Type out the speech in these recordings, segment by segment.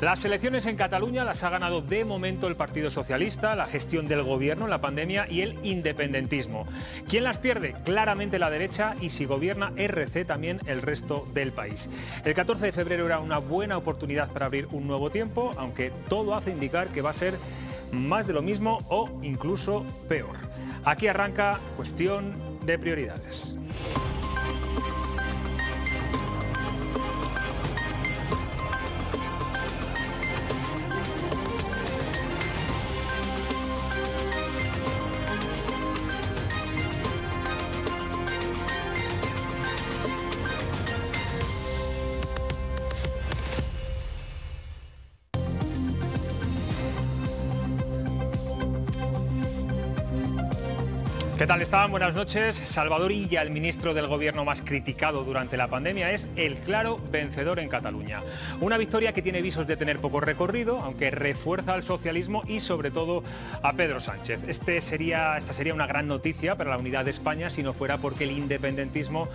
Las elecciones en Cataluña las ha ganado de momento el Partido Socialista, la gestión del gobierno la pandemia y el independentismo. ¿Quién las pierde? Claramente la derecha y si gobierna RC también el resto del país. El 14 de febrero era una buena oportunidad para abrir un nuevo tiempo, aunque todo hace indicar que va a ser más de lo mismo o incluso peor. Aquí arranca cuestión de prioridades. Buenas noches. Salvador Illa, el ministro del Gobierno más criticado durante la pandemia, es el claro vencedor en Cataluña. Una victoria que tiene visos de tener poco recorrido, aunque refuerza al socialismo y sobre todo a Pedro Sánchez. Este esta sería una gran noticia para la unidad de España si no fuera porque el independentismo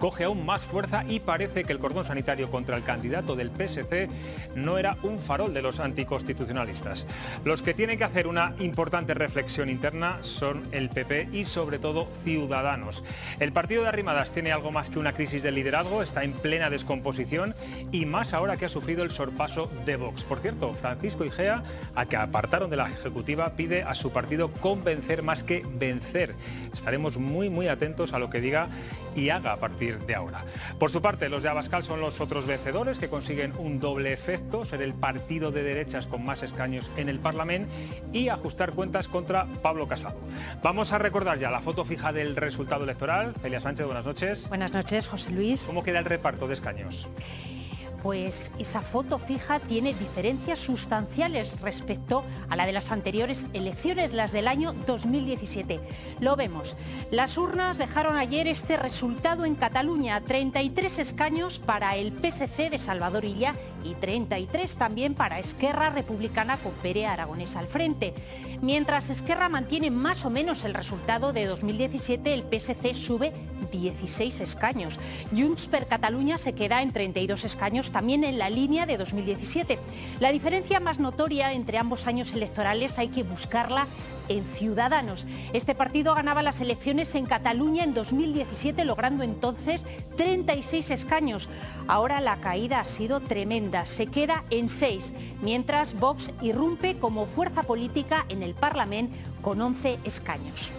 coge aún más fuerza y parece que el cordón sanitario contra el candidato del PSC no era un farol de los anticonstitucionalistas. Los que tienen que hacer una importante reflexión interna son el PP y sobre todo Ciudadanos. El partido de Arrimadas tiene algo más que una crisis de liderazgo, está en plena descomposición y más ahora que ha sufrido el sorpaso de Vox. Por cierto, Francisco Igea, a que apartaron de la ejecutiva, pide a su partido convencer más que vencer. Estaremos muy muy atentos a lo que diga y haga a partir de ahora. Por su parte, los de Abascal son los otros vencedores que consiguen un doble efecto, ser el partido de derechas con más escaños en el Parlamento y ajustar cuentas contra Pablo Casado. Vamos a recordar ya la foto fija del resultado electoral. Elia Sánchez, buenas noches. Buenas noches, José Luis. ¿Cómo queda el reparto de escaños? pues esa foto fija tiene diferencias sustanciales respecto a la de las anteriores elecciones, las del año 2017. Lo vemos. Las urnas dejaron ayer este resultado en Cataluña, 33 escaños para el PSC de Salvador Illa y 33 también para Esquerra Republicana con Pere Aragonés al frente. Mientras Esquerra mantiene más o menos el resultado de 2017, el PSC sube 16 escaños. Junts per Cataluña se queda en 32 escaños, también en la línea de 2017. La diferencia más notoria entre ambos años electorales hay que buscarla en Ciudadanos. Este partido ganaba las elecciones en Cataluña en 2017, logrando entonces 36 escaños. Ahora la caída ha sido tremenda, se queda en 6, mientras Vox irrumpe como fuerza política en el Parlamento con 11 escaños.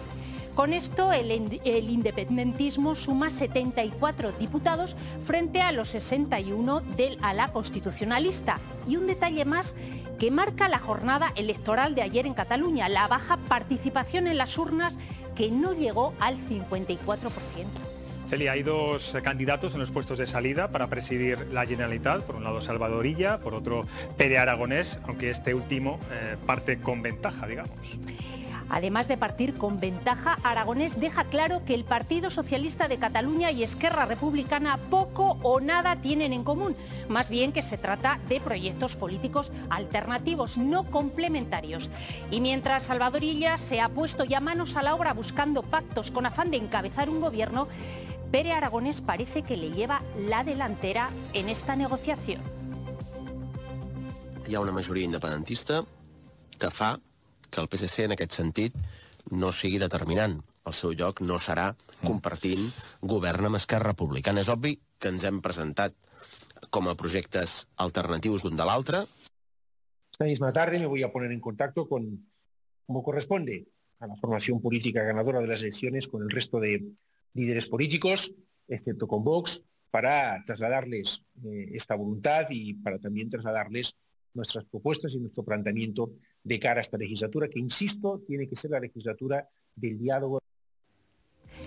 Con esto, el, independentismo suma 74 diputados frente a los 61 del ala constitucionalista. Y un detalle más que marca la jornada electoral de ayer en Cataluña, la baja participación en las urnas que no llegó al 54%. Celia, hay dos candidatos en los puestos de salida para presidir la Generalitat. Por un lado Salvadorilla, por otro Pere Aragonés, aunque este último eh, parte con ventaja, digamos. Además de partir con ventaja, Aragonés deja claro que el Partido Socialista de Cataluña y Esquerra Republicana poco o nada tienen en común, más bien que se trata de proyectos políticos alternativos, no complementarios. Y mientras Salvadorilla se ha puesto ya manos a la obra buscando pactos con afán de encabezar un gobierno, Pere Aragonés parece que le lleva la delantera en esta negociación. una mayoría independentista que que el PSC en aquest sentit no sigui determinant. El seu lloc no serà compartint govern amb Esquerra Republicana. És obvi que ens hem presentat com a projectes alternatius un de l'altre. Esta misma tarde me voy a poner en contacto con, como corresponde, a la formación política ganadora de las elecciones con el resto de líderes políticos, excepto con Vox, para trasladarles eh, esta voluntad y para también trasladarles nuestras propuestas y nuestro planteamiento de cara a esta legislatura, que insisto, tiene que ser la legislatura del diálogo.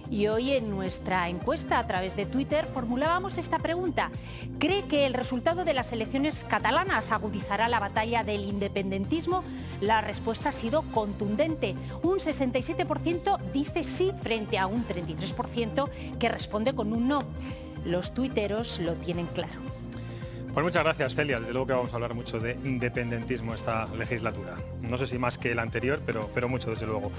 Y hoy en nuestra encuesta a través de Twitter formulábamos esta pregunta. ¿Cree que el resultado de las elecciones catalanas agudizará la batalla del independentismo? La respuesta ha sido contundente. Un 67% dice sí frente a un 33% que responde con un no. Los tuiteros lo tienen claro. Pues muchas gracias, Celia. Desde luego que vamos a hablar mucho de independentismo esta legislatura. No sé si más que la anterior, pero, pero mucho, desde luego.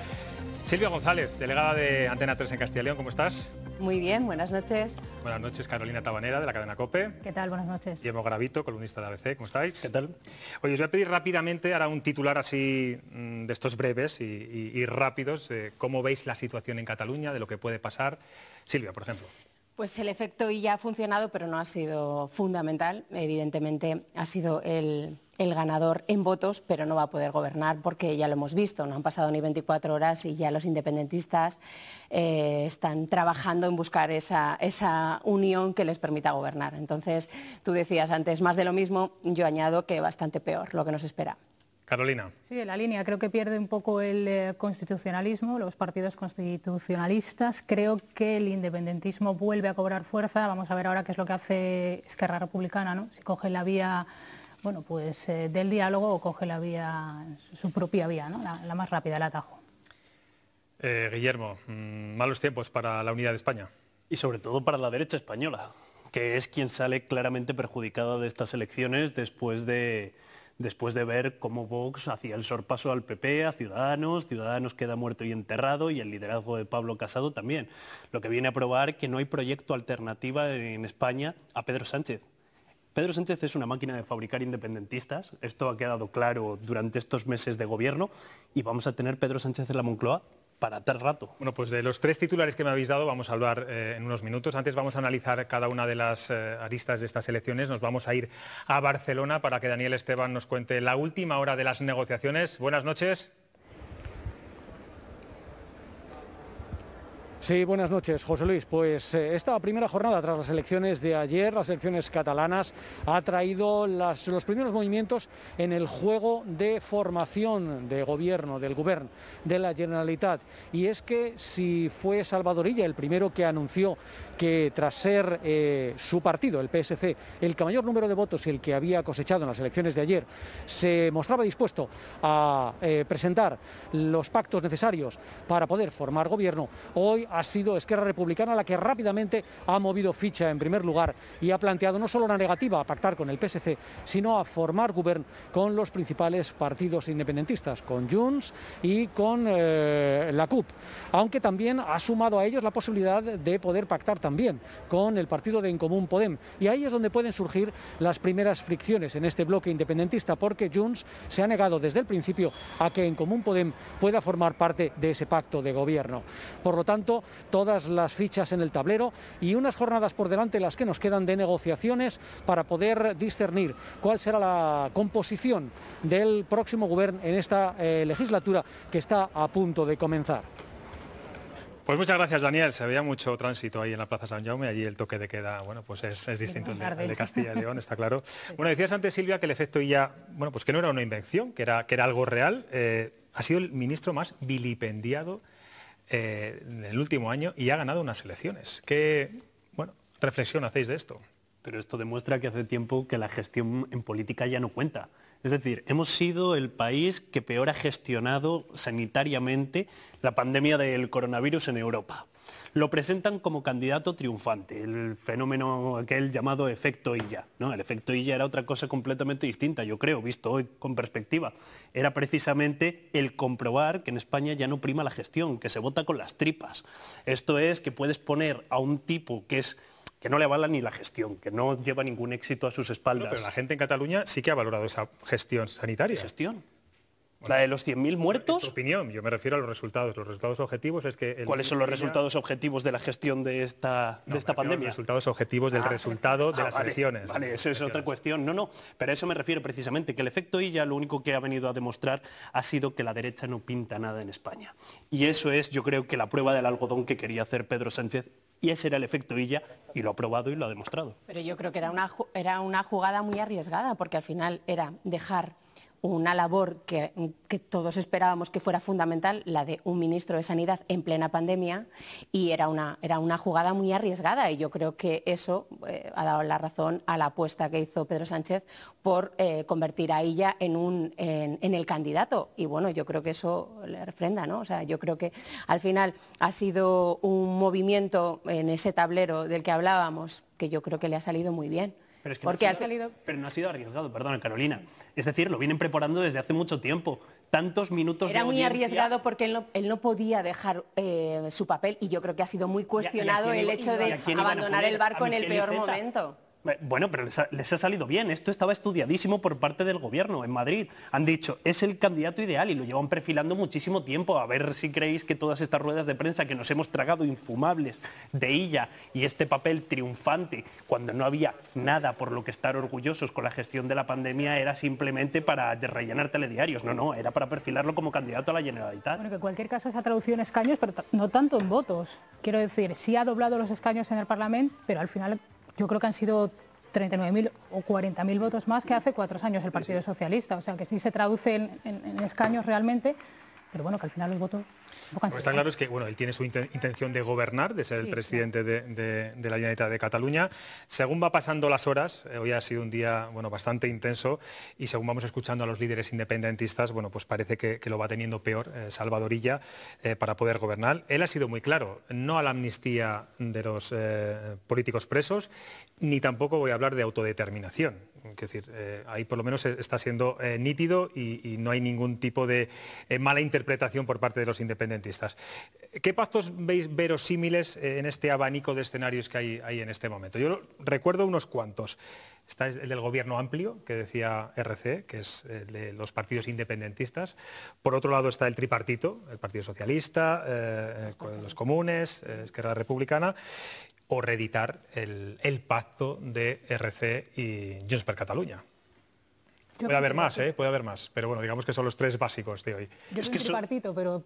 Silvia González, delegada de Antena 3 en Castilla y León, ¿cómo estás? Muy bien, buenas noches. Buenas noches, Carolina Tabanera, de la cadena COPE. ¿Qué tal? Buenas noches. Diego Gravito, columnista de ABC, ¿cómo estáis? ¿Qué tal? Oye, os voy a pedir rápidamente, ahora un titular así mm, de estos breves y, rápidos, cómo veis la situación en Cataluña, de lo que puede pasar. Silvia, por ejemplo. Pues el efecto ya ha funcionado, pero no ha sido fundamental. Evidentemente ha sido el, ganador en votos, pero no va a poder gobernar porque ya lo hemos visto, no han pasado ni 24 horas y ya los independentistas eh, están trabajando en buscar esa, esa unión que les permita gobernar. Entonces, tú decías antes más de lo mismo, yo añado que bastante peor lo que nos espera. Carolina. Sí, la línea. Creo que pierde un poco el eh, constitucionalismo, los partidos constitucionalistas. Creo que el independentismo vuelve a cobrar fuerza. Vamos a ver ahora qué es lo que hace Esquerra Republicana, ¿no? Si coge la vía bueno, pues, eh, del diálogo o coge la vía, su propia vía, ¿no? la, más rápida, el atajo. Eh, Guillermo, mm, malos tiempos para la unidad de España. Y sobre todo para la derecha española, que es quien sale claramente perjudicada de estas elecciones después de después de ver cómo Vox hacía el sorpaso al PP, a Ciudadanos, Ciudadanos queda muerto y enterrado y el liderazgo de Pablo Casado también, lo que viene a probar que no hay proyecto alternativa en España a Pedro Sánchez. Pedro Sánchez es una máquina de fabricar independentistas, esto ha quedado claro durante estos meses de gobierno y vamos a tener Pedro Sánchez en la Moncloa para tal rato. Bueno, pues de los tres titulares que me habéis dado vamos a hablar eh, en unos minutos. Antes vamos a analizar cada una de las eh, aristas de estas elecciones. Nos vamos a ir a Barcelona para que Daniel Esteban nos cuente la última hora de las negociaciones. Buenas noches. Sí, buenas noches, José Luis. Pues eh, esta primera jornada tras las elecciones de ayer, las elecciones catalanas, ha traído los primeros movimientos en el juego de formación de gobierno, del gobierno, de la Generalitat. Y es que si fue Salvadorilla el primero que anunció que tras ser eh, su partido, el PSC, el que mayor número de votos y el que había cosechado en las elecciones de ayer, se mostraba dispuesto a eh, presentar los pactos necesarios para poder formar gobierno, hoy ha sido Esquerra Republicana la que rápidamente ha movido ficha en primer lugar y ha planteado no solo una negativa a pactar con el PSC, sino a formar gobierno con los principales partidos independentistas, con Junts y con eh, la CUP. Aunque también ha sumado a ellos la posibilidad de poder pactar también con el partido de En Podem. Y ahí es donde pueden surgir las primeras fricciones en este bloque independentista, porque Junts se ha negado desde el principio a que En Podem pueda formar parte de ese pacto de gobierno. Por lo tanto, todas las fichas en el tablero y unas jornadas por delante las que nos quedan de negociaciones para poder discernir cuál será la composición del próximo gobierno en esta eh, legislatura que está a punto de comenzar. Pues muchas gracias, Daniel. Se veía mucho tránsito ahí en la Plaza San Jaume. Allí el toque de queda, bueno, pues es, distinto al de, Castilla y León, está claro. Bueno, decías antes, Silvia, que el efecto ya, bueno, pues que no era una invención, que era, que era algo real. Eh, ha sido el ministro más vilipendiado eh, en el último año y ha ganado unas elecciones. ¿Qué bueno, reflexión hacéis de esto? Pero esto demuestra que hace tiempo que la gestión en política ya no cuenta. Es decir, hemos sido el país que peor ha gestionado sanitariamente la pandemia del coronavirus en Europa lo presentan como candidato triunfante, el fenómeno aquel llamado efecto Illa. ¿no? El efecto Illa era otra cosa completamente distinta, yo creo, visto hoy con perspectiva. Era precisamente el comprobar que en España ya no prima la gestión, que se vota con las tripas. Esto es que puedes poner a un tipo que es que no le avala ni la gestión, que no lleva ningún éxito a sus espaldas. pero la gente en Cataluña sí que ha valorado esa gestión sanitaria. ¿Gestión? la de los 100.000 muertos. Es tu opinión, yo me refiero a los resultados. Los resultados objetivos es que... ¿Cuáles son los resultados objetivos de la gestión de esta, de esta pandemia? Los resultados objetivos del ah, resultado de ah, las elecciones. Vale, eso es otra cuestión. No, no, pero a eso me refiero precisamente, que el efecto ya lo único que ha venido a demostrar ha sido que la derecha no pinta nada en España. Y eso es, yo creo, que la prueba del algodón que quería hacer Pedro Sánchez y ese era el efecto Illa y lo ha probado y lo ha demostrado. Pero yo creo que era una, era una jugada muy arriesgada porque al final era dejar una labor que, todos esperábamos que fuera fundamental, la de un ministro de Sanidad en plena pandemia, y era una, era una jugada muy arriesgada y yo creo que eso eh, ha dado la razón a la apuesta que hizo Pedro Sánchez por eh, convertir a ella en, un, en, el candidato. Y bueno, yo creo que eso le refrenda, ¿no? O sea, yo creo que al final ha sido un movimiento en ese tablero del que hablábamos que yo creo que le ha salido muy bien. Pero no ha sido, salido... Pero no ha sido arriesgado, perdona Carolina. Es decir, lo vienen preparando desde hace mucho tiempo tantos minutos Era muy arriesgado porque él no, podía dejar eh, su papel y yo creo que ha sido muy cuestionado el hecho de abandonar el barco en el peor momento. Bueno, pero les ha, salido bien. Esto estaba estudiadísimo por parte del gobierno en Madrid. Han dicho, es el candidato ideal y lo llevan perfilando muchísimo tiempo. A ver si creéis que todas estas ruedas de prensa que nos hemos tragado infumables de ella y este papel triunfante, cuando no había nada por lo que estar orgullosos con la gestión de la pandemia, era simplemente para rellenar telediarios. No, no, era para perfilarlo como candidato a la Generalitat. Bueno, que en cualquier caso esa traducción escaños, pero no tanto en votos. Quiero decir, sí ha doblado los escaños en el Parlamento, pero al final yo creo que han sido 39.000 o 40.000 votos más que hace cuatro años el Partido Socialista. O sea, que sí se traduce en, en escaños realmente, pero bueno, que al final los votos lo que está claro es que bueno, él tiene su intención de gobernar, de ser el presidente de, la Generalitat de Cataluña. Según va pasando las horas, eh, hoy ha sido un día bueno, bastante intenso y según vamos escuchando a los líderes independentistas, bueno, pues parece que, lo va teniendo peor eh, Salvadorilla eh, para poder gobernar. Él ha sido muy claro, no a la amnistía de los políticos presos, ni tampoco voy a hablar de autodeterminación. Es decir, ahí por lo menos está siendo nítido y, no hay ningún tipo de mala interpretación por parte de los independentistas independentistas. ¿Qué pactos veis verosímiles eh, en este abanico de escenarios que hay, en este momento? Yo recuerdo unos cuantos. Está el del gobierno amplio, que decía RC, que es eh, de los partidos independentistas. Por otro lado está el tripartito, el Partido Socialista, eh, los comunes, Esquerra Republicana o reeditar el, pacto de RC y Junts per Cataluña puede haber más, ¿eh? Puede haber más. Pero bueno, digamos que son los tres básicos de hoy. Yo es que partido, pero...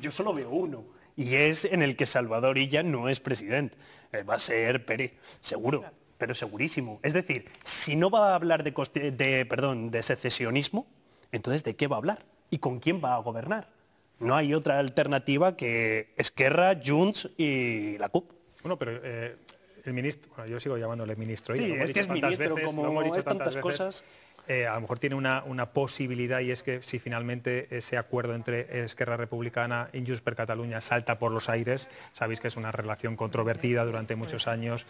Yo solo veo uno. Y es en el que Salvador Illa no es presidente. Eh, va a ser Pérez, seguro. Pero segurísimo. Es decir, si no va a hablar de, de, perdón, de secesionismo, entonces ¿de qué va a hablar? ¿Y con quién va a gobernar? No hay otra alternativa que Esquerra, Junts y la CUP. Bueno, pero eh, el ministro... yo sigo llamándole ministro. Sí, es que es ministro, como dicho tantas, cosas... Eh, a lo mejor tiene una, posibilidad y es que si finalmente ese acuerdo entre Esquerra Republicana y Junts per Cataluña salta por los aires, sabéis que es una relación controvertida durante muchos años,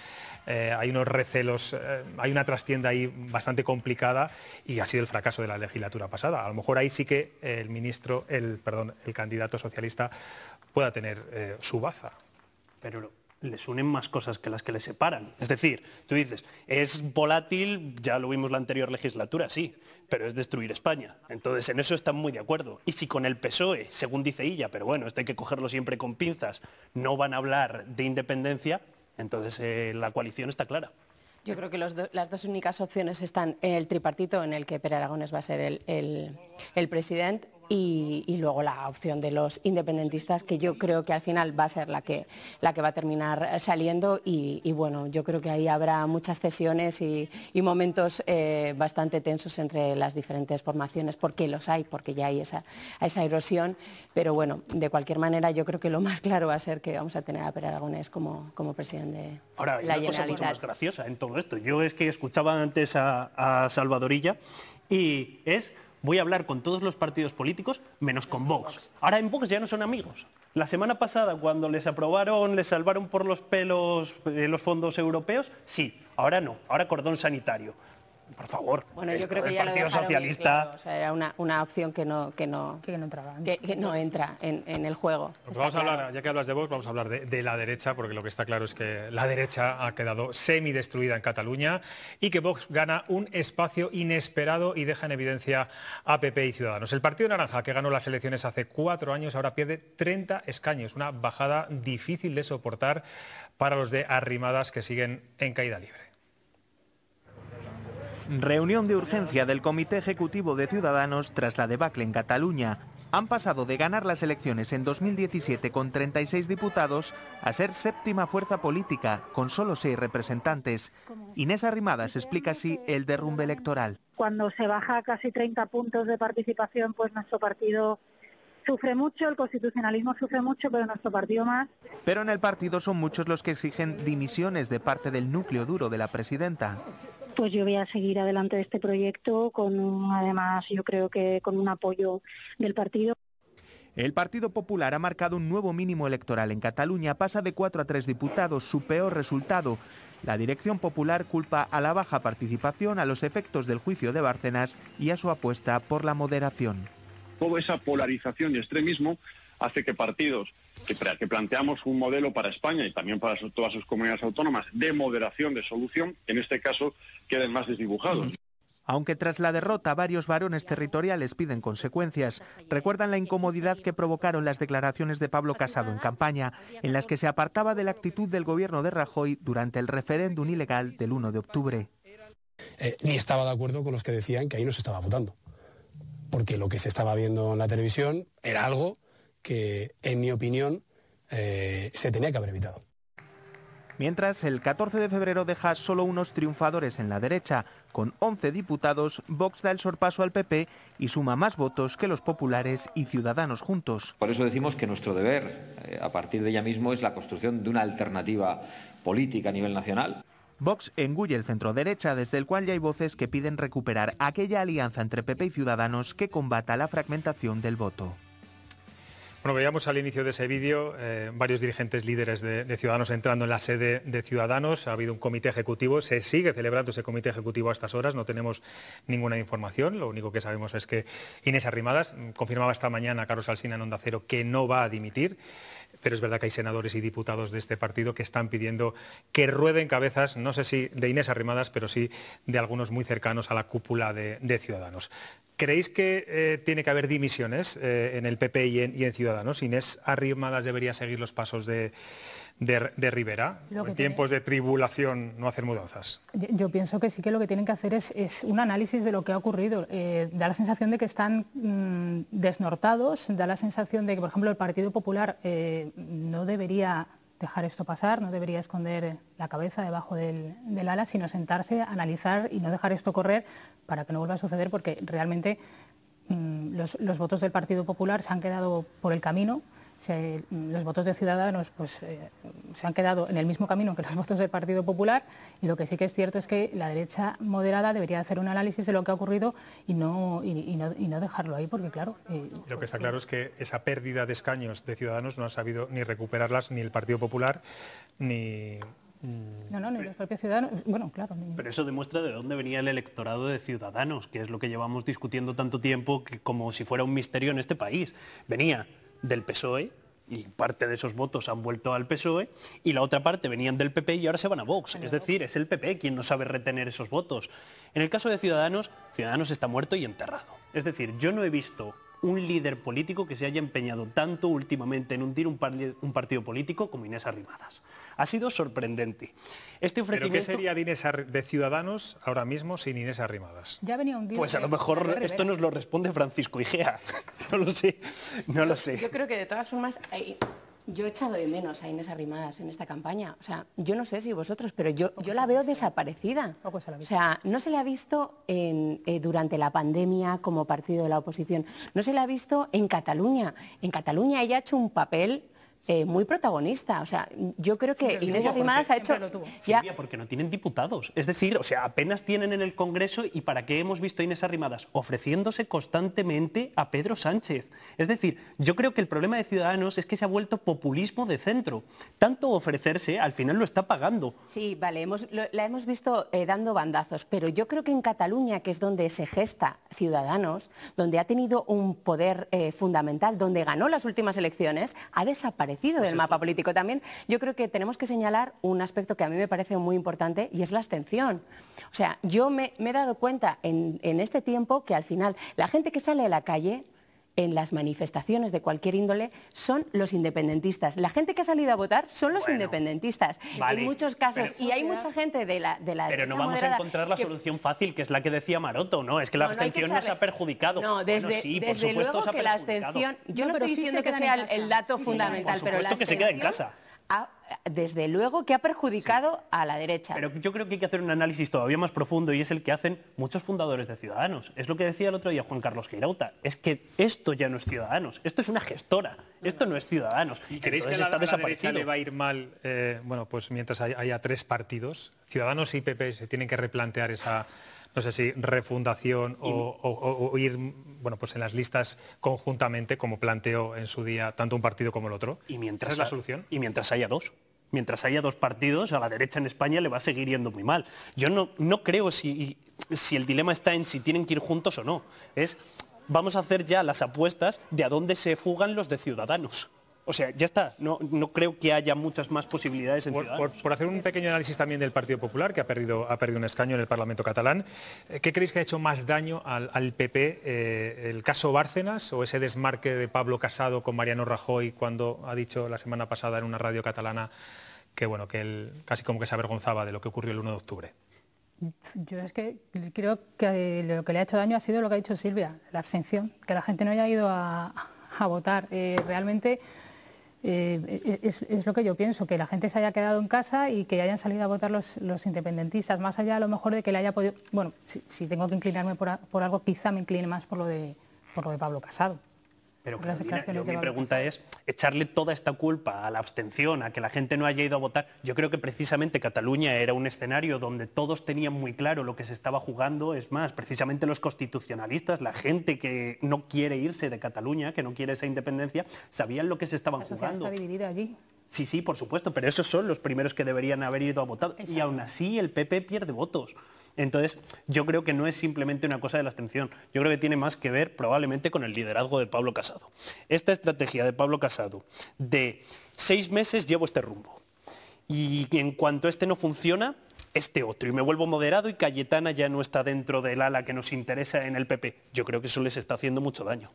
eh, hay unos recelos, eh, hay una trastienda ahí bastante complicada y ha sido el fracaso de la legislatura pasada. A lo mejor ahí sí que el ministro, el, perdón, el candidato socialista pueda tener su baza. Pero les unen más cosas que las que les separan. Es decir, tú dices, es volátil, ya lo vimos la anterior legislatura, sí, pero es destruir España. Entonces, en eso están muy de acuerdo. Y si con el PSOE, según dice ella, pero bueno, esto hay que cogerlo siempre con pinzas, no van a hablar de independencia, entonces eh, la coalición está clara. Yo creo que las dos únicas opciones están en el tripartito, en el que Per Aragones va a ser el presidente, y, luego la opción de los independentistas, que yo creo que al final va a ser la que, la que va a terminar saliendo y, bueno, yo creo que ahí habrá muchas cesiones y, momentos eh, bastante tensos entre las diferentes formaciones, porque los hay, porque ya hay esa, esa erosión, pero bueno, de cualquier manera yo creo que lo más claro va a ser que vamos a tener a Pere Aragonés como, como presidente de Ahora, la una Es mucho más graciosa en todo esto, yo es que escuchaba antes a, a Salvadorilla y es voy a hablar con todos los partidos políticos menos con Vox. Ahora en Vox ya no son amigos. La semana pasada cuando les aprobaron, les salvaron por los pelos eh, los fondos europeos, sí, ahora no, ahora cordón sanitario por favor. Bueno, yo creo Partido Socialista. era una, opción que no que no que no, entra en, el juego. Pues vamos a hablar, ya que hablas de Vox, vamos a hablar de, de, la derecha, porque lo que está claro es que la derecha ha quedado semidestruida en Cataluña y que Vox gana un espacio inesperado y deja en evidencia a PP y Ciudadanos. El Partido Naranja, que ganó las elecciones hace cuatro años, ahora pierde 30 escaños, una bajada difícil de soportar para los de Arrimadas que siguen en caída libre. Reunión de urgencia del Comité Ejecutivo de Ciudadanos tras la debacle en Cataluña. Han pasado de ganar las elecciones en 2017 con 36 diputados a ser séptima fuerza política con solo seis representantes. Inés Arrimadas explica así el derrumbe electoral. Cuando se baja casi 30 puntos de participación, pues nuestro partido sufre mucho, el constitucionalismo sufre mucho, pero nuestro partido más. Pero en el partido son muchos los que exigen dimisiones de parte del núcleo duro de la presidenta pues yo voy a seguir adelante de este proyecto con además yo creo que con un apoyo del partido. El Partido Popular ha marcado un nuevo mínimo electoral en Cataluña, pasa de cuatro a tres diputados, su peor resultado. La dirección popular culpa a la baja participación, a los efectos del juicio de Bárcenas y a su apuesta por la moderación. Toda esa polarización y extremismo hace que partidos que, planteamos un modelo para España y también para todas sus comunidades autónomas de moderación de solución, en este caso queden más desdibujados. Aunque tras la derrota varios varones territoriales piden consecuencias, recuerdan la incomodidad que provocaron las declaraciones de Pablo Casado en campaña, en las que se apartaba de la actitud del gobierno de Rajoy durante el referéndum ilegal del 1 de octubre. Eh, ni estaba de acuerdo con los que decían que ahí no se estaba votando, porque lo que se estaba viendo en la televisión era algo que, en mi opinión, eh, se tenía que haber evitado. Mientras, el 14 de febrero deja solo unos triunfadores en la derecha. Con 11 diputados, Vox da el sorpaso al PP y suma más votos que los populares y ciudadanos juntos. Por eso decimos que nuestro deber, eh, a partir de ella mismo, es la construcción de una alternativa política a nivel nacional. Vox engulle el centro derecha, desde el cual ya hay voces que piden recuperar aquella alianza entre PP y Ciudadanos que combata la fragmentación del voto. Bueno, veíamos al inicio de ese vídeo eh, varios dirigentes líderes de, Ciudadanos entrando en la sede de Ciudadanos. Ha habido un comité ejecutivo, se sigue celebrando ese comité ejecutivo a estas horas, no tenemos ninguna información. Lo único que sabemos es que Inés Arrimadas mm, confirmaba esta mañana a Carlos Alsina en Onda Cero que no va a dimitir pero es verdad que hay senadores y diputados de este partido que están pidiendo que rueden cabezas, no sé si de Inés Arrimadas, pero sí de algunos muy cercanos a la cúpula de Ciudadanos. ¿Creéis que eh, tiene que haber dimisiones eh, en el PP y en, Ciudadanos? ¿Inés Arrimadas debería seguir los pasos de, de, Rivera? en tiempos de tribulación no hacer mudanzas. Yo, pienso que sí que lo que tienen que hacer es, un análisis de lo que ha ocurrido. Eh, da la sensación de que están mm, desnortados, da la sensación de que, por ejemplo, el Partido Popular no debería dejar esto pasar, no debería esconder la cabeza debajo del, ala, sino sentarse, analizar y no dejar esto correr para que no vuelva a suceder, porque realmente mm, los, los votos del Partido Popular se han quedado por el camino los votos de Ciudadanos pues, eh, se han quedado en el mismo camino que los votos del Partido Popular y lo que sí que es cierto es que la derecha moderada debería hacer un análisis de lo que ha ocurrido y no, y, no, dejarlo ahí, porque claro... Eh, lo que está eh, claro es que esa pérdida de escaños de Ciudadanos no ha sabido ni recuperarlas ni el Partido Popular ni... Mm, no, no, ni los propios ciudadanos. Bueno, claro. Pero eso demuestra de dónde venía el electorado de ciudadanos, que es lo que llevamos discutiendo tanto tiempo como si fuera un misterio en este país. Venía del PSOE, y parte de esos votos han vuelto al PSOE, y la otra parte venían del PP y ahora se van a Vox. Es decir, es el PP quien no sabe retener esos votos. En el caso de Ciudadanos, Ciudadanos está muerto y enterrado. Es decir, yo no he visto un líder político que se haya empeñado tanto últimamente en hundir un, partido político como Inés Arrimadas. Ha sido sorprendente. Este ¿Pero qué sería de, Ciudadanos ahora mismo sin Inés Arrimadas? Ya venía un día Pues a ¿eh? lo mejor esto nos lo responde Francisco Igea. no lo sé, no lo sé. Yo creo que de todas formas... Yo he echado de menos a Inés Arrimadas en esta campaña. O sea, yo no sé si vosotros, pero yo, yo la veo desaparecida. O sea, no se le ha visto en, eh, durante la pandemia como partido de la oposición. No se le ha visto en Cataluña. En Cataluña ella ha hecho un papel eh, muy protagonista. O sea, yo creo que Inés Arrimadas ha hecho... Ya... porque no tienen diputados. Es decir, o sea, apenas tienen en el Congreso y ¿para qué hemos visto a Inés Arrimadas? Ofreciéndose constantemente a Pedro Sánchez. Es decir, yo creo que el problema de Ciudadanos es que se ha vuelto populismo de centro. Tanto ofrecerse, al final lo está pagando. Sí, vale, la hemos visto eh, dando bandazos, pero yo creo que en Cataluña, que es donde se gesta Ciudadanos, donde ha tenido un poder eh, fundamental, donde ganó las últimas elecciones, ha desaparecido pues del mapa político. También yo creo que tenemos que señalar un aspecto que a mí me parece muy importante y es la abstención. O sea, yo me, he dado cuenta en, este tiempo que al final la gente que sale a la calle en las manifestaciones de cualquier índole son los independentistas. La gente que ha salido a votar son los independentistas en muchos casos. y hay mucha gente de la de la Pero no vamos a encontrar la solución fácil, que es la que decía Maroto, ¿no? Es que la abstención nos ha perjudicado. No, desde, sí, por supuesto, luego que la abstención... Yo no, estoy diciendo que sea el, dato fundamental, pero la que se queda en casa desde luego que ha perjudicado a la derecha. Pero yo creo que hay que hacer un análisis todavía más profundo y es el que hacen muchos fundadores de Ciudadanos. Es lo que decía el otro día Juan Carlos Girauta. Es que esto ya no es Ciudadanos, esto es una gestora, esto no es Ciudadanos. ¿Y creéis que a está desapareciendo. le va a ir mal, eh, bueno, pues mientras haya tres partidos, Ciudadanos y PP se tienen que replantear esa no sé si refundación o, ir bueno, pues en las listas conjuntamente, como planteó en su día tanto un partido como el otro. ¿Y mientras, es la solución? Y mientras haya dos mientras haya dos partidos, a la derecha en España le va a seguir yendo muy mal. Yo no, no creo si, si, el dilema está en si tienen que ir juntos o no. Es, vamos a hacer ya las apuestas de a dónde se fugan los de Ciudadanos. O sea, ya está. No, creo que haya muchas más posibilidades en por, Por, hacer un pequeño análisis también del Partido Popular, que ha perdido, ha perdido un escaño en el Parlamento catalán, eh, ¿qué creéis que ha hecho más daño al, PP? Eh, ¿El caso Bárcenas o ese desmarque de Pablo Casado con Mariano Rajoy cuando ha dicho la semana pasada en una radio catalana que, bueno, que él casi como que se avergonzaba de lo que ocurrió el 1 de octubre? Yo es que creo que lo que le ha hecho daño ha sido lo que ha dicho Silvia, la abstención, que la gente no haya ido a, votar. Eh, realmente eh, es, lo que yo pienso, que la gente se haya quedado en casa y que hayan salido a votar los, independentistas, más allá a lo mejor de que le haya podido... Bueno, si, tengo que inclinarme por, algo, quizá me incline más por lo de Pablo Casado. Pero mi pregunta es, echarle toda esta culpa a la abstención, a que la gente no haya ido a votar, yo creo que precisamente Cataluña era un escenario donde todos tenían muy claro lo que se estaba jugando, es más, precisamente los constitucionalistas, la gente que no quiere irse de Cataluña, que no quiere esa independencia, sabían lo que se estaban la jugando. Está dividida allí. Sí, sí, por supuesto, pero esos son los primeros que deberían haber ido a votar. Y aún así el PP pierde votos. Entonces, yo creo que no es simplemente una cosa de la abstención, yo creo que tiene más que ver probablemente con el liderazgo de Pablo Casado. Esta estrategia de Pablo Casado de seis meses llevo este rumbo y en cuanto este no funciona, este otro y me vuelvo moderado y Cayetana ya no está dentro del ala que nos interesa en el PP. Yo creo que eso les está haciendo mucho daño.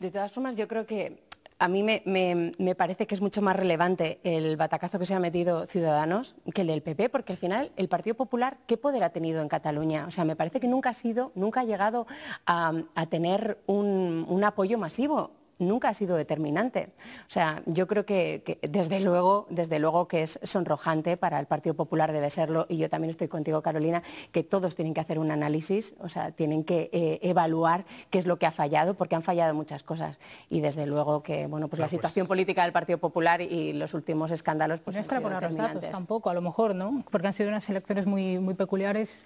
De todas formas, yo creo que a mí me, parece que es mucho más relevante el batacazo que se ha metido Ciudadanos que el del PP, porque al final el Partido Popular, ¿qué poder ha tenido en Cataluña? O sea, me parece que nunca ha sido, nunca ha llegado a, tener un, un apoyo masivo nunca ha sido determinante. O sea, yo creo que, desde, luego, desde luego que es sonrojante para el Partido Popular, debe serlo, y yo también estoy contigo, Carolina, que todos tienen que hacer un análisis, o sea, tienen que eh, evaluar qué es lo que ha fallado, porque han fallado muchas cosas. Y desde luego que, bueno, pues ah, la pues situación política del Partido Popular y los últimos escándalos, pues... No por los datos tampoco, a lo mejor, ¿no? Porque han sido unas elecciones muy, muy peculiares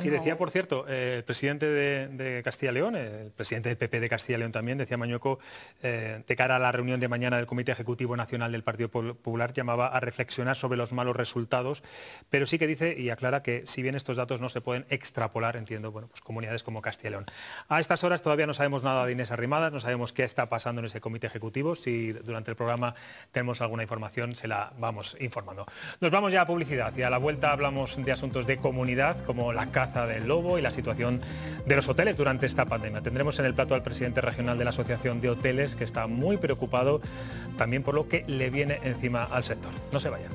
sí, decía, por cierto, eh, el presidente de, Castilla León, el presidente del PP de Castilla León también, decía Mañueco, eh, de cara a la reunión de mañana del Comité Ejecutivo Nacional del Partido Popular, llamaba a reflexionar sobre los malos resultados, pero sí que dice y aclara que si bien estos datos no se pueden extrapolar, entiendo, bueno, pues comunidades como Castilla León. A estas horas todavía no sabemos nada de Inés Arrimadas, no sabemos qué está pasando en ese Comité Ejecutivo, si durante el programa tenemos alguna información se la vamos informando. Nos vamos ya a publicidad y a la vuelta hablamos de asuntos de comunidad como la caza del lobo y la situación de los hoteles durante esta pandemia. Tendremos en el plato al presidente regional de la Asociación de Hoteles que está muy preocupado también por lo que le viene encima al sector. No se vayan.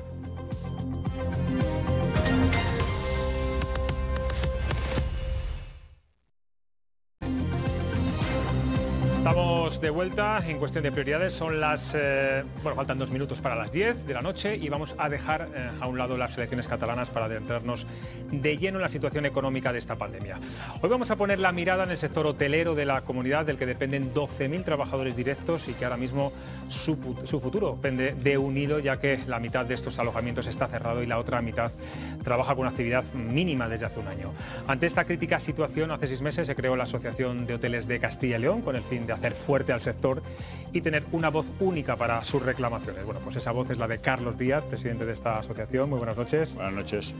Estamos de vuelta en cuestión de prioridades. Son las. Eh, bueno, faltan dos minutos para las 10 de la noche y vamos a dejar eh, a un lado las elecciones catalanas para adentrarnos de lleno en la situación económica de esta pandemia. Hoy vamos a poner la mirada en el sector hotelero de la comunidad, del que dependen 12.000 trabajadores directos y que ahora mismo su, futuro depende de un hilo, ya que la mitad de estos alojamientos está cerrado y la otra mitad trabaja con actividad mínima desde hace un año. Ante esta crítica situación, hace seis meses se creó la Asociación de Hoteles de Castilla y León con el fin de hacer fuerte al sector y tener una voz única para sus reclamaciones. Bueno, pues esa voz es la de Carlos Díaz, presidente de esta asociación. Muy buenas noches. Buenas noches.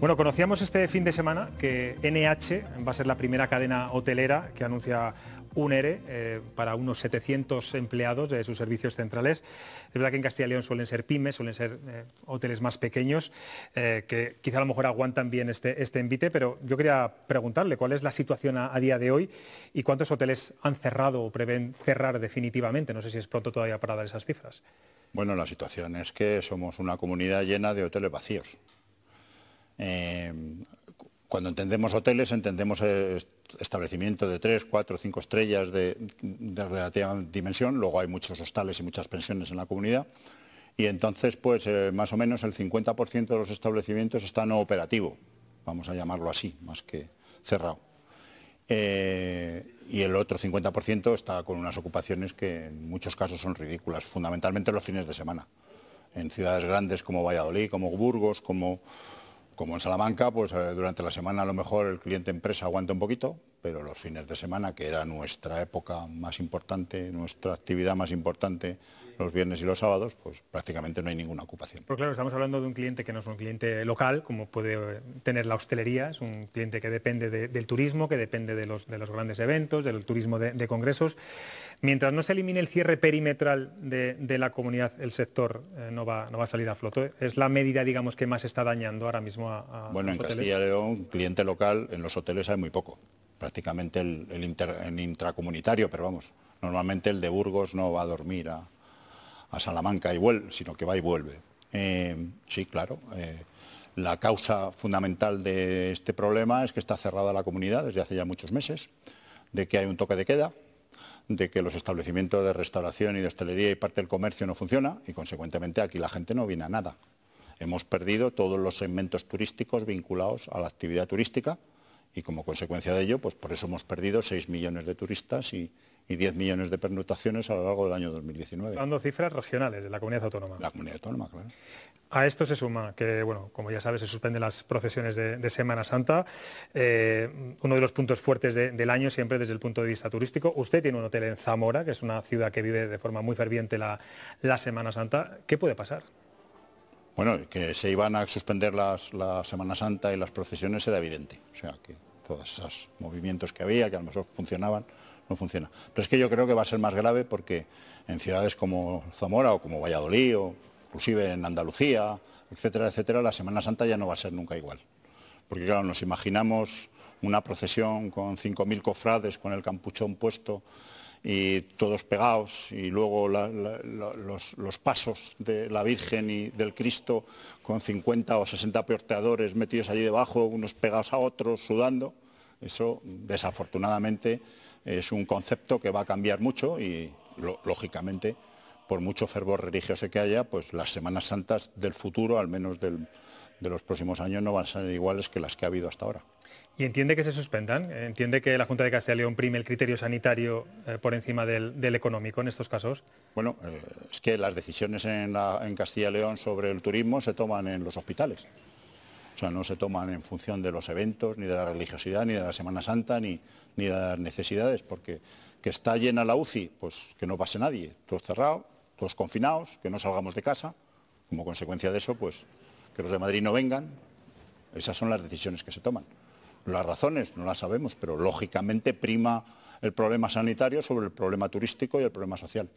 Bueno, conocíamos este fin de semana que NH va a ser la primera cadena hotelera que anuncia un ERE eh, para unos 700 empleados de sus servicios centrales. Es verdad que en Castilla y León suelen ser pymes, suelen ser eh, hoteles más pequeños, eh, que quizá a lo mejor aguantan bien este, este envite, pero yo quería preguntarle cuál es la situación a, día de hoy y cuántos hoteles han cerrado o prevén cerrar definitivamente. No sé si es pronto todavía para dar esas cifras. Bueno, la situación es que somos una comunidad llena de hoteles vacíos. Cuando entendemos hoteles, entendemos eh, establecimiento de tres, cuatro, cinco estrellas de, relativa dimensión. Luego hay muchos hostales y muchas pensiones en la comunidad. Y entonces, pues eh, más o menos el 50% de los establecimientos está no operativo, vamos a llamarlo así, más que cerrado. Eh, y el otro 50% está con unas ocupaciones que en muchos casos son ridículas, fundamentalmente los fines de semana. En ciudades grandes como Valladolid, como Burgos, como como en Salamanca, pues eh, durante la semana a lo mejor el cliente empresa aguanta un poquito, pero los fines de semana, que era nuestra época más importante, nuestra actividad más importante, los viernes y los sábados, pues prácticamente no hay ninguna ocupación. Pero pues claro, estamos hablando de un cliente que no es un cliente local, como puede tener la hostelería, es un cliente que depende del turismo, que depende de los, grandes eventos, del turismo de, congresos. Mientras no se elimine el cierre perimetral de, la comunidad, el sector eh, no, va, a salir a flote. Es la medida, digamos, que más está dañando ahora mismo a... bueno, en Castilla y León, cliente local, en los hoteles hay muy poco prácticamente el, el, intracomunitario, pero vamos, normalmente el de Burgos no va a dormir a, a Salamanca y vuelve, sino que va y vuelve. Eh, sí, claro. Eh, la causa fundamental de este problema es que está cerrada la comunidad desde hace ya muchos meses, de que hay un toque de queda, de que los establecimientos de restauración y de hostelería y parte del comercio no funciona y consecuentemente aquí la gente no viene a nada. Hemos perdido todos los segmentos turísticos vinculados a la actividad turística y como consecuencia de ello, pues por eso hemos perdido 6 millones de turistas y, y 10 millones de pernotaciones a lo largo del año 2019. Dando cifras regionales de la comunidad autónoma. La comunidad autónoma, claro. A esto se suma que, bueno, como ya sabes, se suspenden las procesiones de, Semana Santa. Eh, uno de los puntos fuertes del año, siempre desde el punto de vista turístico. Usted tiene un hotel en Zamora, que es una ciudad que vive de forma muy ferviente la, la Semana Santa. ¿Qué puede pasar? Bueno, que se iban a suspender las, la Semana Santa y las procesiones era evidente. O sea, que todos esos movimientos que había, que a lo mejor funcionaban, no funciona. Pero es que yo creo que va a ser más grave porque en ciudades como Zamora o como Valladolid o inclusive en Andalucía, etcétera, etcétera, la Semana Santa ya no va a ser nunca igual. Porque claro, nos imaginamos una procesión con 5.000 cofrades, con el campuchón puesto y todos pegados y luego los, los, pasos de la Virgen y del Cristo con 50 o 60 porteadores metidos allí debajo, unos pegados a otros, sudando. Eso desafortunadamente es un concepto que va a cambiar mucho y, lógicamente, por mucho fervor religioso que haya, pues las Semanas Santas del futuro, al menos de los próximos años, no van a ser iguales que las que ha habido hasta ahora. ¿Y entiende que se suspendan? ¿Entiende que la Junta de Castilla y León prime el criterio sanitario eh, por encima del, económico en estos casos? Bueno, eh, es que las decisiones en, en Castilla y León sobre el turismo se toman en los hospitales. O sea, no se toman en función de los eventos, ni de la religiosidad, ni de la Semana Santa, ni ni las necesidades, porque que está llena la UCI, pues que no pase nadie, todos cerrados, todos confinados, que no salgamos de casa, como consecuencia de eso, pues que los de Madrid no vengan, esas son las decisiones que se toman. Las razones no las sabemos, pero lógicamente prima el problema sanitario sobre el problema turístico y el problema social.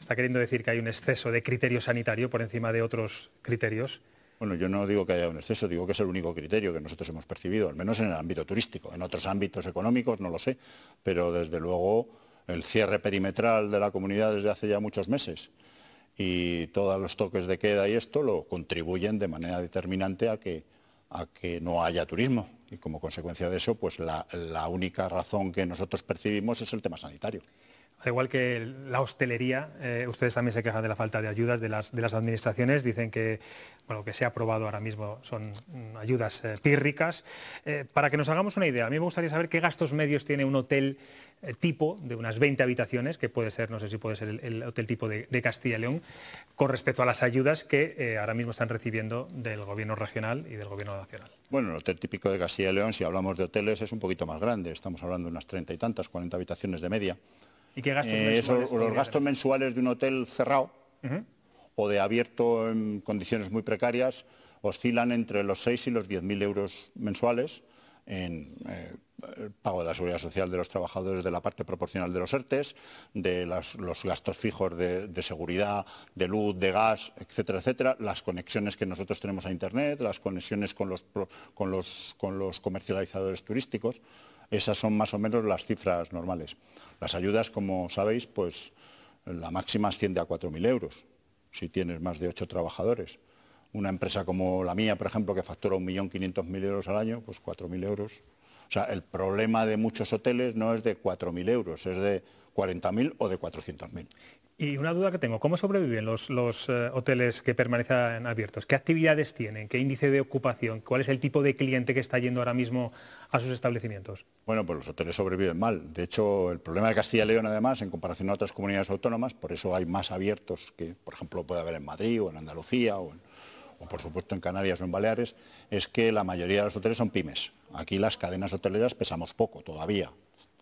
¿Está queriendo decir que hay un exceso de criterio sanitario por encima de otros criterios? Bueno, yo no digo que haya un exceso, digo que es el único criterio que nosotros hemos percibido, al menos en el ámbito turístico. En otros ámbitos económicos no lo sé, pero desde luego el cierre perimetral de la comunidad desde hace ya muchos meses y todos los toques de queda y esto lo contribuyen de manera determinante a que, no haya turismo. Y como consecuencia de eso, pues la única razón que nosotros percibimos es el tema sanitario igual que la hostelería, eh, ustedes también se quejan de la falta de ayudas de las, administraciones, dicen que bueno, que se ha aprobado ahora mismo son ayudas eh, pírricas. Eh, para que nos hagamos una idea, a mí me gustaría saber qué gastos medios tiene un hotel tipo de unas 20 habitaciones, que puede ser, no sé si puede ser el, hotel tipo de, Castilla y León, con respecto a las ayudas que ahora mismo están recibiendo del gobierno regional y del gobierno nacional. Bueno, el hotel típico de Castilla y León, si hablamos de hoteles, es un poquito más grande, estamos hablando de unas 30 y tantas, 40 habitaciones de media. Eh, los gastos mensuales de un hotel cerrado o de abierto en condiciones muy precarias oscilan entre los 6 y los 10.000 euros mensuales en eh, el pago de la seguridad social de los trabajadores de la parte proporcional de los ERTES, de los gastos fijos de, seguridad, de luz, de gas, etcétera, etcétera, las conexiones que nosotros tenemos a Internet, las conexiones con los comercializadores turísticos. Esas son más o menos las cifras normales. Las ayudas, como sabéis, pues la máxima asciende a 4.000 euros, si tienes más de 8 trabajadores. Una empresa como la mía, por ejemplo, que factura 1.500.000 euros al año, pues 4.000 euros. O sea, el problema de muchos hoteles no es de 4.000 euros, es de 40.000 o de 400.000. Y una duda que tengo, ¿cómo sobreviven los, eh, hoteles que permanecen abiertos? ¿Qué actividades tienen? ¿Qué índice de ocupación? ¿Cuál es el tipo de cliente que está yendo ahora mismo a sus establecimientos. Bueno, pues los hoteles sobreviven mal. De hecho, el problema de Castilla y León, además, en comparación a otras comunidades autónomas, por eso hay más abiertos que, por ejemplo, puede haber en Madrid o en Andalucía o, o por supuesto, en Canarias o en Baleares, es que la mayoría de los hoteles son pymes. Aquí las cadenas hoteleras pesamos poco todavía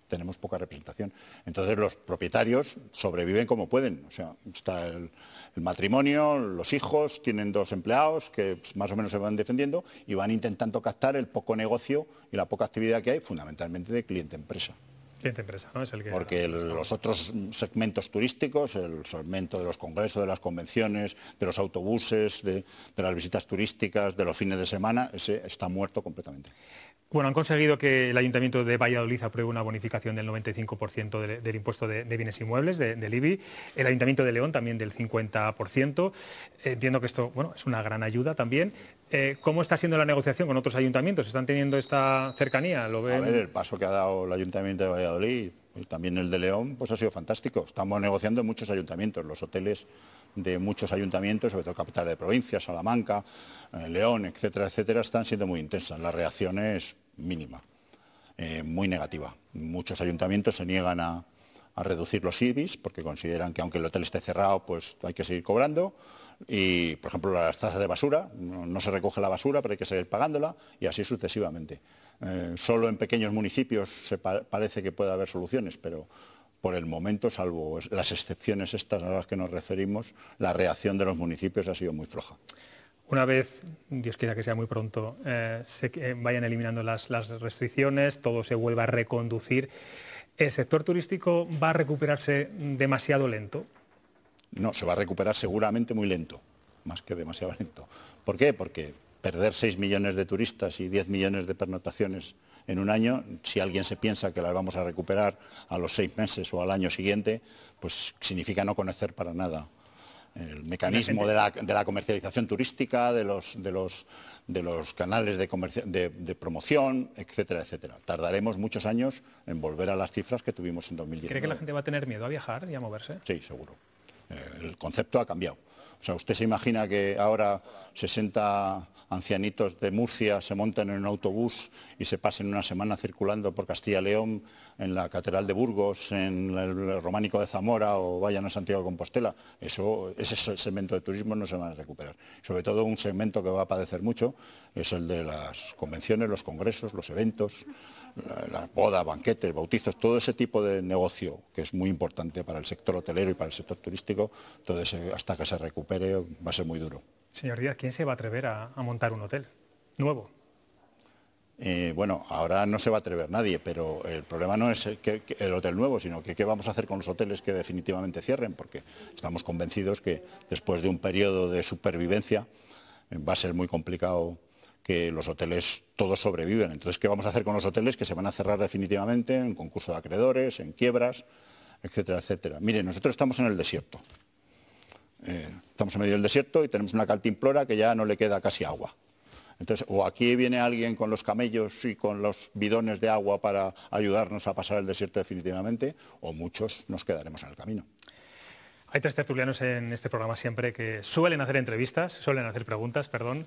tenemos poca representación. Entonces los propietarios sobreviven como pueden. O sea, está el, el matrimonio, los hijos, tienen dos empleados que más o menos se van defendiendo y van intentando captar el poco negocio y la poca actividad que hay, fundamentalmente de cliente-empresa. Empresa, ¿no? es el que... Porque los otros segmentos turísticos, el segmento de los congresos, de las convenciones, de los autobuses, de, de, las visitas turísticas, de los fines de semana, ese está muerto completamente. Bueno, han conseguido que el Ayuntamiento de Valladolid apruebe una bonificación del 95% del, impuesto de, bienes inmuebles, de, del IBI. El Ayuntamiento de León también del 50%. Entiendo que esto bueno, es una gran ayuda también. Eh, ¿Cómo está siendo la negociación con otros ayuntamientos? ¿Están teniendo esta cercanía? ¿Lo A ver, el paso que ha dado el Ayuntamiento de Valladolid también el de León, pues ha sido fantástico. Estamos negociando en muchos ayuntamientos, los hoteles de muchos ayuntamientos, sobre todo capital de provincia, Salamanca, eh, León, etcétera, etcétera, están siendo muy intensas. La reacción es mínima, eh, muy negativa. Muchos ayuntamientos se niegan a, a reducir los IBIs porque consideran que aunque el hotel esté cerrado, pues hay que seguir cobrando. Y, por ejemplo, las tasas de basura, no, no se recoge la basura, pero hay que seguir pagándola y así sucesivamente. Eh, solo en pequeños municipios parece que puede haber soluciones, pero por el momento, salvo las excepciones estas a las que nos referimos, la reacción de los municipios ha sido muy floja. Una vez, Dios quiera que sea muy pronto, eh, se eh, vayan eliminando las, las, restricciones, todo se vuelva a reconducir, ¿el sector turístico va a recuperarse demasiado lento? No, se va a recuperar seguramente muy lento, más que demasiado lento. ¿Por qué? Porque perder 6 millones de turistas y 10 millones de pernotaciones en un año, si alguien se piensa que las vamos a recuperar a los seis meses o al año siguiente, pues significa no conocer para nada el mecanismo de la, comercialización turística, de los, canales de, promoción, etcétera, etcétera. Tardaremos muchos años en volver a las cifras que tuvimos en 2010. ¿Cree que la gente va a tener miedo a viajar y a moverse? Sí, seguro. Eh, el concepto ha cambiado. O sea, usted se imagina que ahora 60 ancianitos de Murcia se monten en un autobús y se pasen una semana circulando por Castilla León, en la Catedral de Burgos, en el Románico de Zamora o vayan a Santiago de Compostela. Eso, ese segmento de turismo no se va a recuperar. Sobre todo un segmento que va a padecer mucho es el de las convenciones, los congresos, los eventos, las bodas, banquetes, bautizos, todo ese tipo de negocio que es muy importante para el sector hotelero y para el sector turístico. Todo eso, hasta que se recupere va a ser muy duro. Señor Díaz, ¿quién se va a atrever a, montar un hotel nuevo? Eh, bueno, ahora no se va a atrever nadie, pero el problema no es el, que, el hotel nuevo, sino que qué vamos a hacer con los hoteles que definitivamente cierren, porque estamos convencidos que después de un periodo de supervivencia eh, va a ser muy complicado que los hoteles todos sobreviven. Entonces, ¿qué vamos a hacer con los hoteles que se van a cerrar definitivamente en concurso de acreedores, en quiebras, etcétera, etcétera? Mire, nosotros estamos en el desierto. Eh, Estamos en medio del desierto y tenemos una caltimplora que ya no le queda casi agua. Entonces, o aquí viene alguien con los camellos y con los bidones de agua para ayudarnos a pasar el desierto definitivamente, o muchos nos quedaremos en el camino. Hay tres tertulianos en este programa siempre que suelen hacer entrevistas, suelen hacer preguntas, perdón.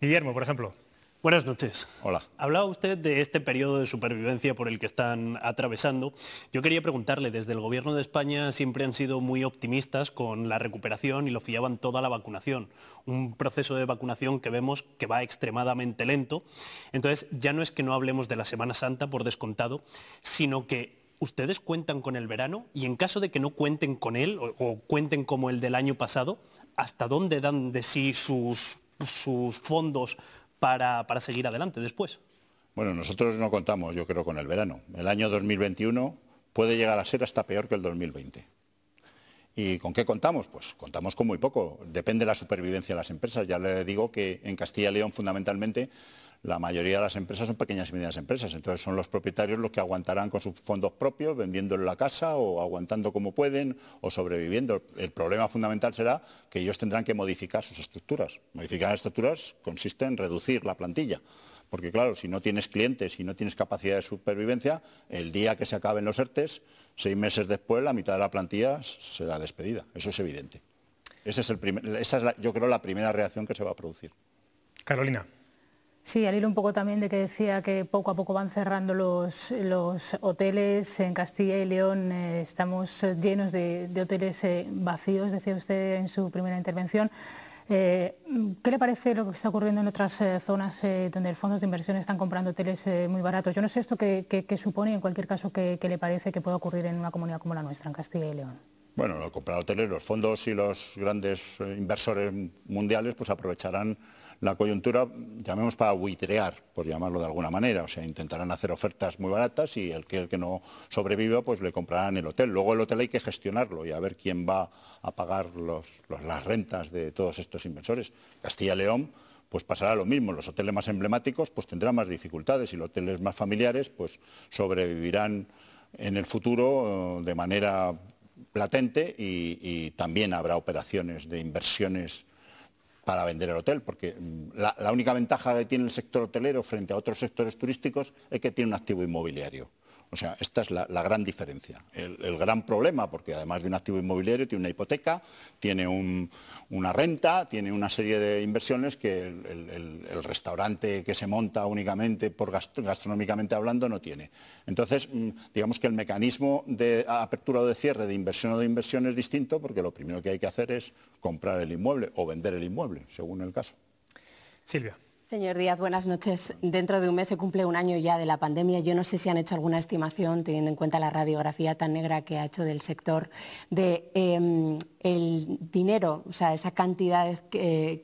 Guillermo, por ejemplo, Buenas noches. Hola. Hablaba usted de este periodo de supervivencia por el que están atravesando. Yo quería preguntarle, desde el Gobierno de España siempre han sido muy optimistas con la recuperación y lo fiaban toda la vacunación. Un proceso de vacunación que vemos que va extremadamente lento. Entonces, ya no es que no hablemos de la Semana Santa por descontado, sino que ¿ustedes cuentan con el verano? Y en caso de que no cuenten con él o, cuenten como el del año pasado, ¿hasta dónde dan de sí sus fondos para, seguir adelante después? Bueno, nosotros no contamos, yo creo, con el verano. El año 2021 puede llegar a ser hasta peor que el 2020. ¿Y con qué contamos? Pues contamos con muy poco. Depende la supervivencia de las empresas. Ya le digo que en Castilla y León fundamentalmente la mayoría de las empresas son pequeñas y medianas empresas, entonces son los propietarios los que aguantarán con sus fondos propios, vendiendo en la casa o aguantando como pueden o sobreviviendo. El problema fundamental será que ellos tendrán que modificar sus estructuras. Modificar las estructuras consiste en reducir la plantilla. Porque claro, si no tienes clientes, y no tienes capacidad de supervivencia, el día que se acaben los ERTES, seis meses después, la mitad de la plantilla será despedida. Eso es evidente. esa es, yo creo, la primera reacción que se va a producir. Carolina. Sí, al hilo un poco también de que decía que poco a poco van cerrando los, los hoteles en Castilla y León, eh, estamos eh, llenos de, hoteles eh, vacíos, decía usted en su primera intervención. ¿Qué le parece lo que está ocurriendo en otras zonas donde los fondos de inversión están comprando hoteles muy baratos? Yo no sé esto qué supone y en cualquier caso qué le parece que pueda ocurrir en una comunidad como la nuestra, en Castilla y León. Bueno, lo comprar hoteles, los fondos y los grandes inversores mundiales pues aprovecharán la coyuntura, llamemos para buitrear, por llamarlo de alguna manera. O sea, intentarán hacer ofertas muy baratas y el que, no sobreviva, pues le comprarán el hotel. Luego el hotel hay que gestionarlo y a ver quién va a pagar las rentas de todos estos inversores. Castilla y León pues pasará lo mismo. Los hoteles más emblemáticos pues tendrán más dificultades y los hoteles más familiares pues sobrevivirán en el futuro eh, de manera platente y también habrá operaciones de inversiones para vender el hotel, porque mm, la, única ventaja que tiene el sector hotelero frente a otros sectores turísticos es que tiene un activo inmobiliario. O sea, esta es la, gran diferencia, el, gran problema, porque además de un activo inmobiliario tiene una hipoteca, tiene una renta, tiene una serie de inversiones que el, restaurante que se monta únicamente por gastronómicamente hablando no tiene. Entonces, mm, digamos que el mecanismo de apertura o de cierre de inversión o de inversión es distinto porque lo primero que hay que hacer es comprar el inmueble o vender el inmueble, según el caso. Silvia. Señor Díaz, buenas noches. Dentro de un mes se cumple un año ya de la pandemia. Yo no sé si han hecho alguna estimación, teniendo en cuenta la radiografía tan negra que ha hecho del sector, de em, el dinero, o sea, esa cantidad que,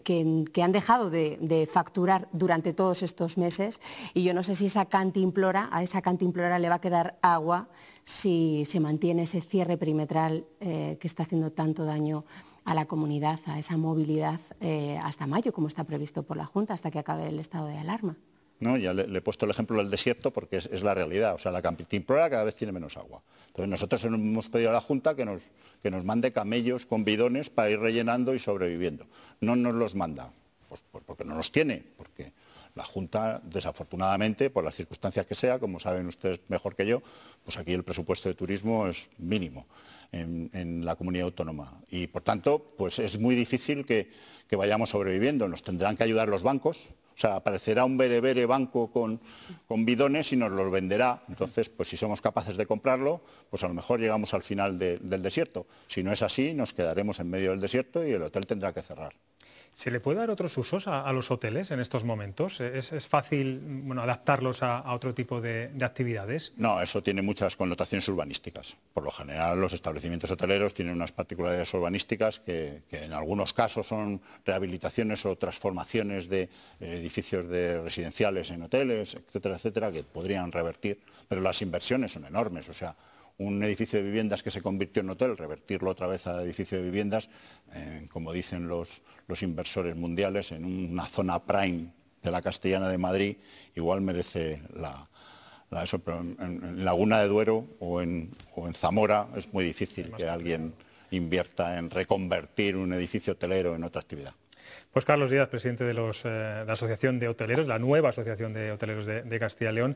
han dejado de, facturar durante todos estos meses. Y yo no sé si esa cantimplora, a esa cantimplora le va a quedar agua si se mantiene ese cierre perimetral eh, que está haciendo tanto daño a la comunidad, a esa movilidad eh, hasta mayo, como está previsto por la Junta, hasta que acabe el estado de alarma. ¿No? Ya le, he puesto el ejemplo del desierto porque es, la realidad. O sea, la Campitimplora cada vez tiene menos agua. Entonces nosotros hemos pedido a la Junta que nos, que nos mande camellos con bidones para ir rellenando y sobreviviendo. No nos los manda, pues, pues porque no los tiene, porque la Junta, desafortunadamente, por las circunstancias que sea, como saben ustedes mejor que yo, pues aquí el presupuesto de turismo es mínimo en, la comunidad autónoma. Y por tanto, pues es muy difícil que, vayamos sobreviviendo. Nos tendrán que ayudar los bancos. O sea, aparecerá un berebere banco con, bidones y nos los venderá. Entonces, pues si somos capaces de comprarlo, pues a lo mejor llegamos al final del desierto. Si no es así, nos quedaremos en medio del desierto y el hotel tendrá que cerrar. ¿Se le puede dar otros usos a, los hoteles en estos momentos? ¿Es, fácil bueno, adaptarlos a, otro tipo de, actividades? No, eso tiene muchas connotaciones urbanísticas. Por lo general, los establecimientos hoteleros tienen unas particularidades urbanísticas que, que en algunos casos son rehabilitaciones o transformaciones de eh, edificios de residenciales en hoteles, etcétera, etcétera, que podrían revertir, pero las inversiones son enormes. O sea, un edificio de viviendas que se convirtió en hotel, revertirlo otra vez a edificio de viviendas, eh, como dicen los, inversores mundiales, en una zona prime de la Castellana de Madrid, igual merece la, eso, pero en, Laguna de Duero o en, Zamora es muy difícil que alguien invierta en reconvertir un edificio hotelero en otra actividad. Pues Carlos Díaz, presidente de, eh, la Asociación de Hoteleros, la nueva Asociación de Hoteleros de, de Castilla y León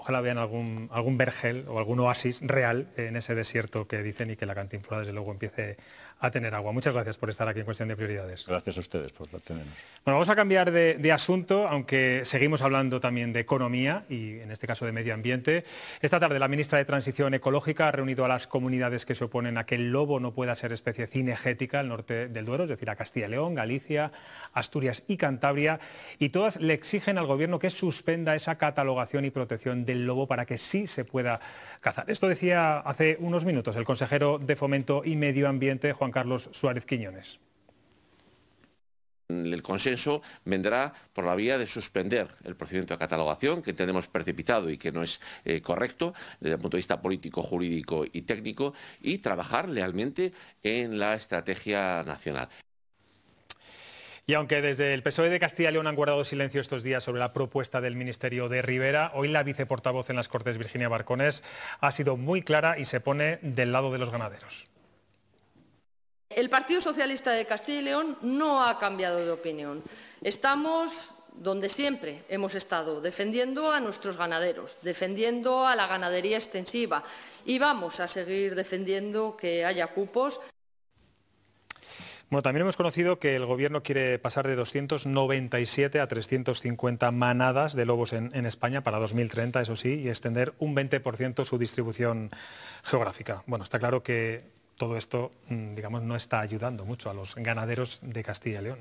ojalá vean algún, algún vergel o algún oasis real en ese desierto que dicen y que la cantinflora desde luego empiece a tener agua. Muchas gracias por estar aquí en Cuestión de Prioridades. Gracias a ustedes por tenernos. Bueno, vamos a cambiar de, de asunto, aunque seguimos hablando también de economía y en este caso de medio ambiente. Esta tarde la ministra de Transición Ecológica ha reunido a las comunidades que se oponen a que el lobo no pueda ser especie cinegética al norte del Duero, es decir, a Castilla y León, Galicia, Asturias y Cantabria, y todas le exigen al gobierno que suspenda esa catalogación y protección de el lobo para que sí se pueda cazar. Esto decía hace unos minutos el consejero de Fomento y Medio Ambiente, Juan Carlos Suárez Quiñones el consenso vendrá por la vía de suspender el procedimiento de catalogación que tenemos precipitado y que no es eh, correcto desde el punto de vista político, jurídico y técnico y trabajar lealmente en la estrategia nacional. Y aunque desde el PSOE de Castilla y León han guardado silencio estos días sobre la propuesta del Ministerio de Rivera, hoy la viceportavoz en las Cortes, Virginia Barcones, ha sido muy clara y se pone del lado de los ganaderos. El Partido Socialista de Castilla y León no ha cambiado de opinión. Estamos donde siempre hemos estado, defendiendo a nuestros ganaderos, defendiendo a la ganadería extensiva y vamos a seguir defendiendo que haya cupos. Bueno, también hemos conocido que el gobierno quiere pasar de 297 a 350 manadas de lobos en, España para 2030, eso sí, y extender un 20% su distribución geográfica. Bueno, está claro que todo esto, mm, digamos, no está ayudando mucho a los ganaderos de Castilla y León.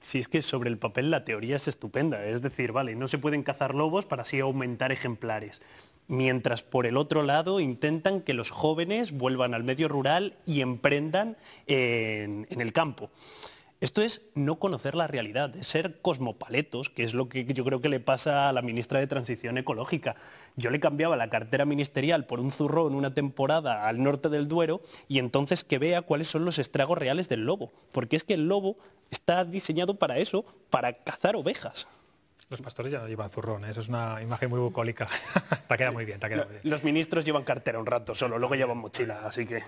Si es que sobre el papel la teoría es estupenda, es decir, vale, no se pueden cazar lobos para así aumentar ejemplares mientras por el otro lado intentan que los jóvenes vuelvan al medio rural y emprendan eh, en, el campo. Esto es no conocer la realidad, de ser cosmopaletos, que es lo que yo creo que le pasa a la ministra de Transición Ecológica. Yo le cambiaba la cartera ministerial por un zurrón una temporada al norte del Duero y entonces que vea cuáles son los estragos reales del lobo, porque es que el lobo está diseñado para eso, para cazar ovejas. Los pastores ya no llevan zurrón, ¿eh? eso es una imagen muy bucólica. te queda muy bien, te queda muy bien. Los ministros llevan cartera un rato solo, luego llevan mochila, así que...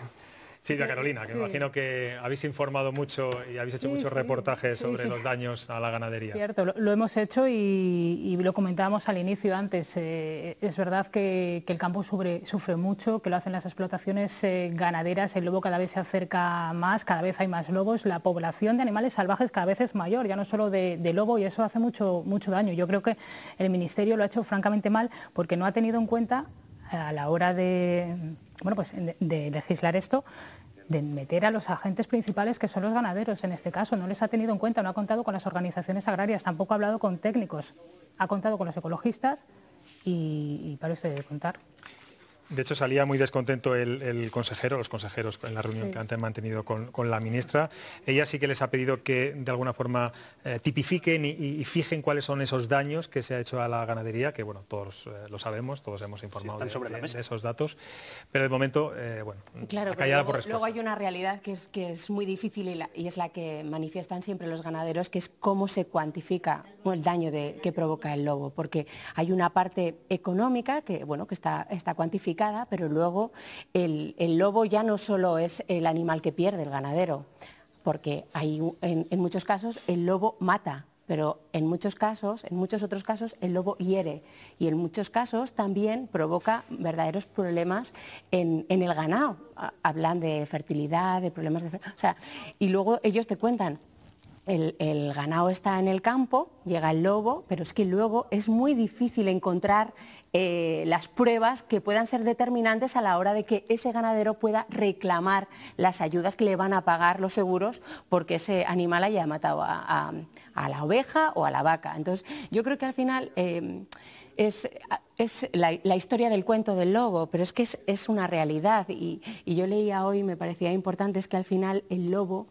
Sí, ya eh, Carolina, que me imagino que habéis informado mucho y habéis hecho muchos reportajes sobre los daños a la ganadería. Cierto, lo, hemos hecho y, lo comentábamos al inicio antes. Eh, es verdad que, el campo sufre, mucho, que lo hacen las explotaciones eh, ganaderas, el lobo cada vez se acerca más, cada vez hay más lobos, la población de animales salvajes cada vez es mayor, ya no solo de, de lobo, y eso hace mucho, mucho daño. Yo creo que el Ministerio lo ha hecho francamente mal porque no ha tenido en cuenta a la hora de bueno, pues de legislar esto, de meter a los agentes principales, que son los ganaderos en este caso. No les ha tenido en cuenta, no ha contado con las organizaciones agrarias, tampoco ha hablado con técnicos, ha contado con los ecologistas y, y para de contar. De hecho, salía muy descontento el, consejero, los consejeros en la reunión que antes han mantenido con, la ministra. Ella sí que les ha pedido que de alguna forma eh, tipifiquen y, fijen cuáles son esos daños que se ha hecho a la ganadería, que bueno, todos eh, lo sabemos, todos hemos informado sobre de, esos datos, pero de momento, eh, bueno, callada por respuesta. Luego hay una realidad que es, que es muy difícil y, es la que manifiestan siempre los ganaderos, que es cómo se cuantifica el daño que provoca el lobo, porque hay una parte económica que, bueno, que está, está cuantificada pero luego el, lobo ya no solo es el animal que pierde el ganadero, porque hay, en, muchos casos el lobo mata pero en muchos casos, en muchos otros casos, el lobo hiere y en muchos casos también provoca verdaderos problemas en, el ganado. Hablan de fertilidad, de problemas de... O sea, y luego ellos te cuentan, el, ganado está en el campo, llega el lobo, pero es que luego es muy difícil encontrar eh, las pruebas que puedan ser determinantes a la hora de que ese ganadero pueda reclamar las ayudas que le van a pagar los seguros porque ese animal haya matado a, la oveja o a la vaca. Entonces, yo creo que al final... Em, es, la, historia del cuento del lobo, pero es que es, una realidad y, y yo leía hoy, me parecía importante, es que al final el lobo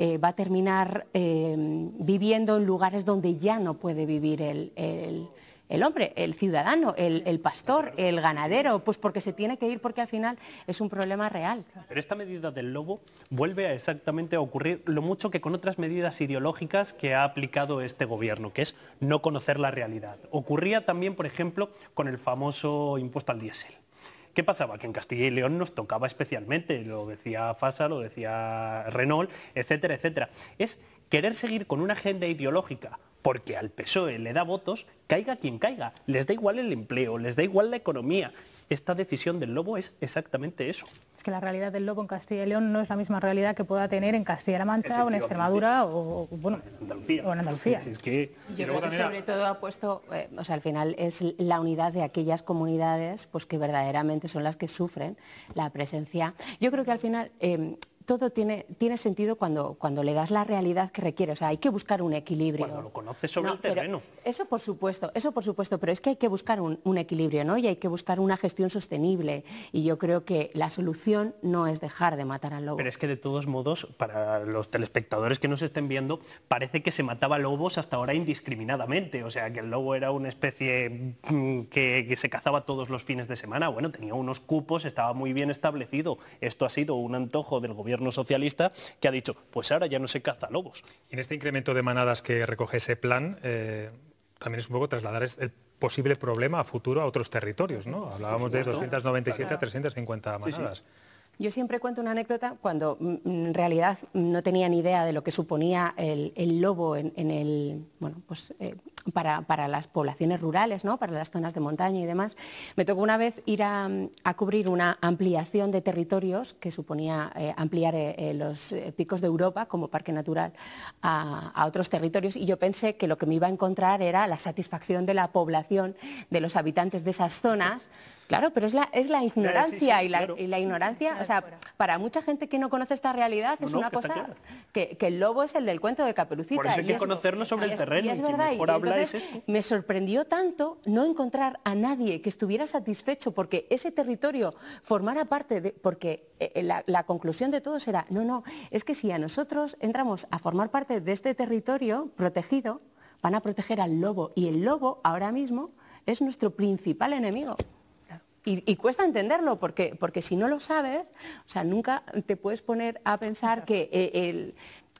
eh, va a terminar em, viviendo en lugares donde ya no puede vivir el, hombre, el ciudadano, el, el, pastor, el ganadero, pues porque se tiene que ir porque al final es un problema real. Pero esta medida del lobo vuelve exactamente a ocurrir lo mucho que con otras medidas ideológicas que ha aplicado este gobierno, que es no conocer la realidad. Ocurría también, por ejemplo, con el famoso impuesto al diésel. ¿Qué pasaba? Que en Castilla y León nos tocaba especialmente, lo decía Fasa, lo decía Renault, etcétera, etcétera. Es querer seguir con una agenda ideológica porque al PSOE le da votos, caiga quien caiga, les da igual el empleo, les da igual la economía, esta decisión del lobo es exactamente eso. Es que la realidad del lobo en Castilla y León no es la misma realidad que pueda tener en Castilla-La Mancha o en Extremadura o, en Andalucía. es que... Yo creo que sobre todo ha puesto, eh, o sea, al final es la unidad de aquellas comunidades pues, que verdaderamente son las que sufren la presencia. Yo creo que al final eh, todo tiene, tiene sentido cuando, cuando le das la realidad que requiere. O sea, hay que buscar un equilibrio. Cuando lo conoces sobre el terreno. Eso por supuesto, eso por supuesto, pero es que hay que buscar un, equilibrio, ¿no? Y hay que buscar una gestión sostenible. Y yo creo que la solución no es dejar de matar al lobo. Pero es que de todos modos, para los telespectadores que nos estén viendo, parece que se mataba lobos hasta ahora indiscriminadamente. O sea, que el lobo era una especie mm, que se cazaba todos los fines de semana. Bueno, tenía unos cupos, estaba muy bien establecido. Esto ha sido un antojo del gobierno gobierno socialista que ha dicho, pues ahora ya no se caza lobos. Y en este incremento de manadas que recoge ese plan, eh, también es un poco trasladar el posible problema a futuro a otros territorios, ¿no? Hablábamos de 297 a 350 manadas. Yo siempre cuento una anécdota cuando mm, en realidad no tenía ni idea de lo que suponía el, lobo en, el, bueno, pues, eh, para, las poblaciones rurales, ¿no? para las zonas de montaña y demás. Me tocó una vez ir a, cubrir una ampliación de territorios que suponía eh, ampliar eh, los picos de Europa como parque natural a otros territorios y yo pensé que lo que me iba a encontrar era la satisfacción de la población, de los habitantes de esas zonas Claro, pero es la, ignorancia y, la, ignorancia, o sea, para mucha gente que no conoce esta realidad es una cosa que, el lobo es el del cuento de Caperucita. Por eso hay que conocerlo sobre el terreno. Y es verdad, este. me sorprendió tanto no encontrar a nadie que estuviera satisfecho porque ese territorio formara parte de... porque eh, eh, la, la conclusión de todos era, no, no, es que si a nosotros entramos a formar parte de este territorio protegido, van a proteger al lobo y el lobo ahora mismo es nuestro principal enemigo. Y, cuesta entenderlo, porque, porque si no lo sabes, o sea, nunca te puedes poner a pensar que eh, el,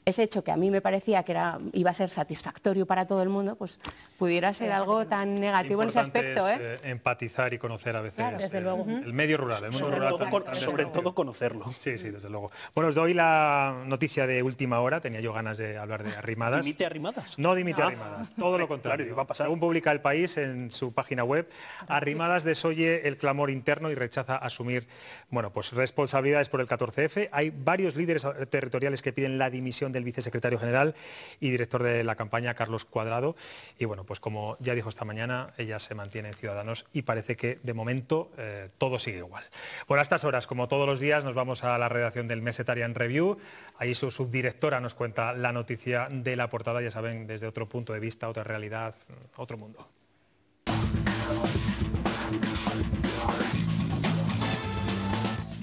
ese hecho que a mí me parecía que iba a ser satisfactorio para todo el mundo, pues pudiera ser algo tan negativo en ese aspecto. ¿eh? Eh, empatizar y conocer a veces el, medio rural. sobre todo, conocerlo. Sí, sí, desde luego. Bueno, os doy la noticia de última hora, tenía yo ganas de hablar de arrimadas. ¿Dimite arrimadas? No dimite ah. arrimadas, todo lo contrario. Según publica el país en su página web, arrimadas desoye el clamor interno y rechaza asumir bueno, pues responsabilidades por el 14F. Hay varios líderes territoriales que piden la dimisión del vicesecretario general y director de la campaña, Carlos Cuadrado. Y bueno, pues como ya dijo esta mañana, ella se mantiene en Ciudadanos y parece que de momento eh, todo sigue igual. Bueno, a estas horas, como todos los días, nos vamos a la redacción del Mesetarian Review. Ahí su subdirectora nos cuenta la noticia de la portada, ya saben, desde otro punto de vista, otra realidad, otro mundo.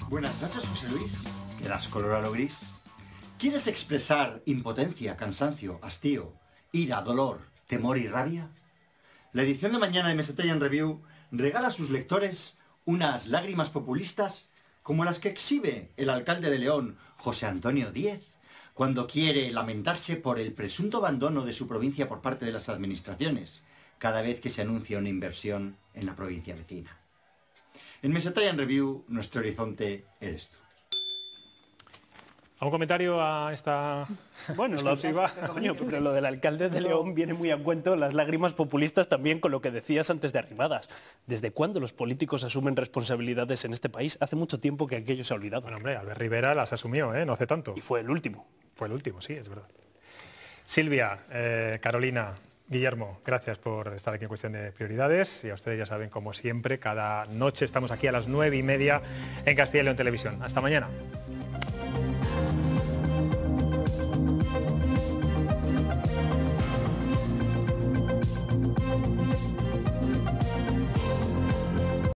Buenas noches, José Luis. das color a lo gris? ¿Quieres expresar impotencia, cansancio, hastío, ira, dolor, temor y rabia? La edición de mañana de en Review regala a sus lectores unas lágrimas populistas como las que exhibe el alcalde de León, José Antonio Díez, cuando quiere lamentarse por el presunto abandono de su provincia por parte de las administraciones, cada vez que se anuncia una inversión en la provincia vecina. En en Review, nuestro horizonte eres tú. ¿Algún comentario a esta...? Bueno, lo, lo del alcalde de León viene muy a cuento, las lágrimas populistas también con lo que decías antes de arribadas. ¿Desde cuándo los políticos asumen responsabilidades en este país? Hace mucho tiempo que aquello se ha olvidado. Bueno, hombre, Albert Rivera las asumió, ¿eh? no hace tanto. Y fue el último. Fue el último, sí, es verdad. Silvia, eh, Carolina, Guillermo, gracias por estar aquí en Cuestión de Prioridades y a ustedes ya saben, como siempre, cada noche estamos aquí a las nueve y media en Castilla y León Televisión. Hasta mañana.